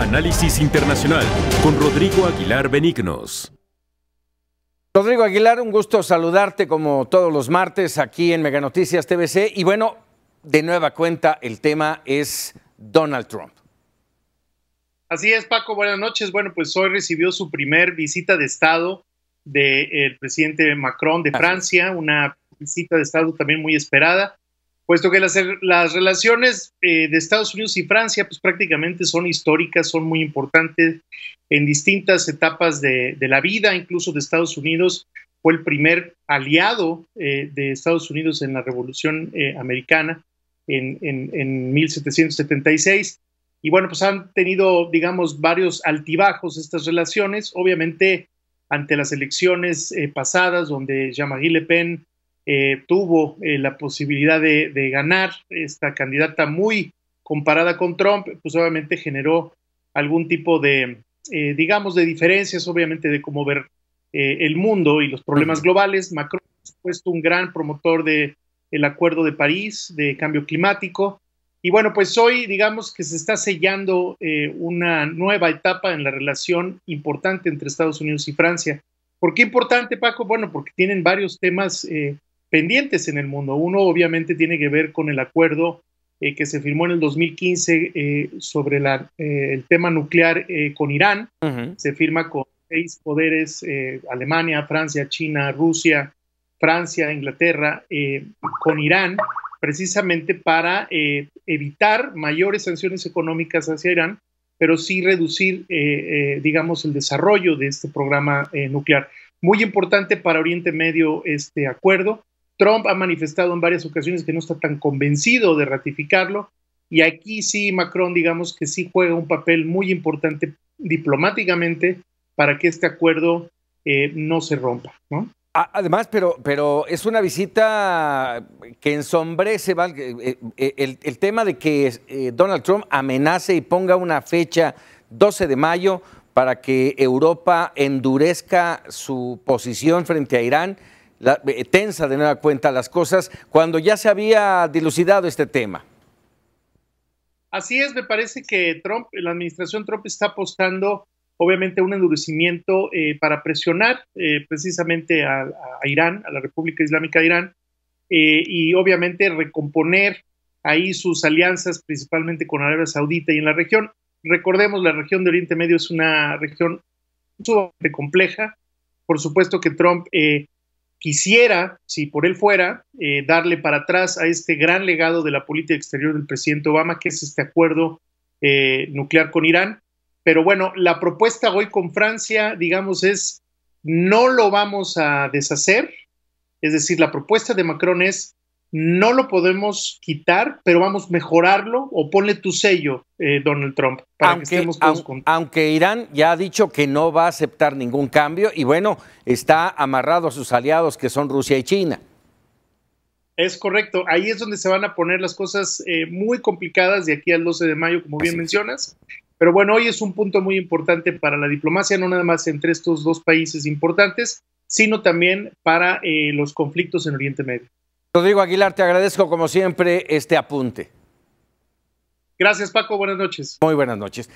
Análisis Internacional con Rodrigo Aguilar Benignos. Rodrigo Aguilar, un gusto saludarte como todos los martes aquí en Meganoticias TVC. Y bueno, de nueva cuenta, el tema es Donald Trump. Así es, Paco, buenas noches. Bueno, pues hoy recibió su primer visita de Estado del eh, presidente Macron de Francia, una visita de Estado también muy esperada puesto que las, las relaciones eh, de Estados Unidos y Francia pues prácticamente son históricas, son muy importantes en distintas etapas de, la vida, incluso de Estados Unidos, fue el primer aliado eh, de Estados Unidos en la Revolución eh, Americana en, en, en, 1776. Y bueno, pues han tenido, digamos, varios altibajos estas relaciones, obviamente ante las elecciones pasadas donde Jean-Marie Le Pen eh, tuvo eh, la posibilidad de, ganar, esta candidata muy comparada con Trump, pues obviamente generó algún tipo de, eh, digamos, de diferencias, obviamente, de cómo ver el mundo y los problemas globales. Macron, por supuesto, un gran promotor del el Acuerdo de París de cambio climático. Y bueno, pues hoy digamos que se está sellando una nueva etapa en la relación importante entre Estados Unidos y Francia. ¿Por qué importante, Paco? Bueno, porque tienen varios temas pendientes en el mundo. Uno obviamente tiene que ver con el acuerdo eh, que se firmó en el 2015 eh, sobre eh, el tema nuclear con Irán. Se firma con seis poderes, Alemania, Francia, China, Rusia, Francia, Inglaterra, con Irán, precisamente para evitar mayores sanciones económicas hacia Irán, pero sí reducir, digamos, el desarrollo de este programa nuclear. Muy importante para Oriente Medio este acuerdo Trump ha manifestado en varias ocasiones que no está tan convencido de ratificarlo y aquí sí Macron digamos que sí juega un papel muy importante diplomáticamente para que este acuerdo eh, no se rompa, Además, pero, pero es una visita que ensombrece eh, eh, el, tema de que Donald Trump amenace y ponga una fecha 12 de mayo para que Europa endurezca su posición frente a Irán eh, tensa de nueva cuenta las cosas cuando ya se había dilucidado este tema. Así es, me parece que Trump, la administración Trump está apostando obviamente un endurecimiento eh, para presionar eh, precisamente a, Irán, a la República Islámica de Irán, y obviamente recomponer ahí sus alianzas principalmente con Arabia Saudita y en la región. Recordemos, la región de Oriente Medio es una región sumamente compleja. Por supuesto que Trump quisiera, si por él fuera, eh, darle para atrás a este gran legado de la política exterior del presidente Obama, que es este acuerdo eh, nuclear con Irán. Pero bueno, la propuesta hoy con Francia, digamos, es no lo vamos a deshacer. Es decir, la propuesta de Macron es no lo podemos quitar, pero vamos, a mejorarlo o ponle tu sello, eh, Donald Trump, para que estemos todos Aunque Irán ya ha dicho que no va a aceptar ningún cambio y bueno, está amarrado a sus aliados que son Rusia y China. Es correcto, ahí es donde se van a poner las cosas eh, muy complicadas de aquí al 12 de mayo, como bien mencionas. Pero bueno, hoy es un punto muy importante para la diplomacia, no nada más entre estos dos países importantes, sino también para eh, los conflictos en Oriente Medio. Rodrigo Aguilar, te agradezco como siempre este apunte. Gracias Paco, buenas noches. Muy buenas noches.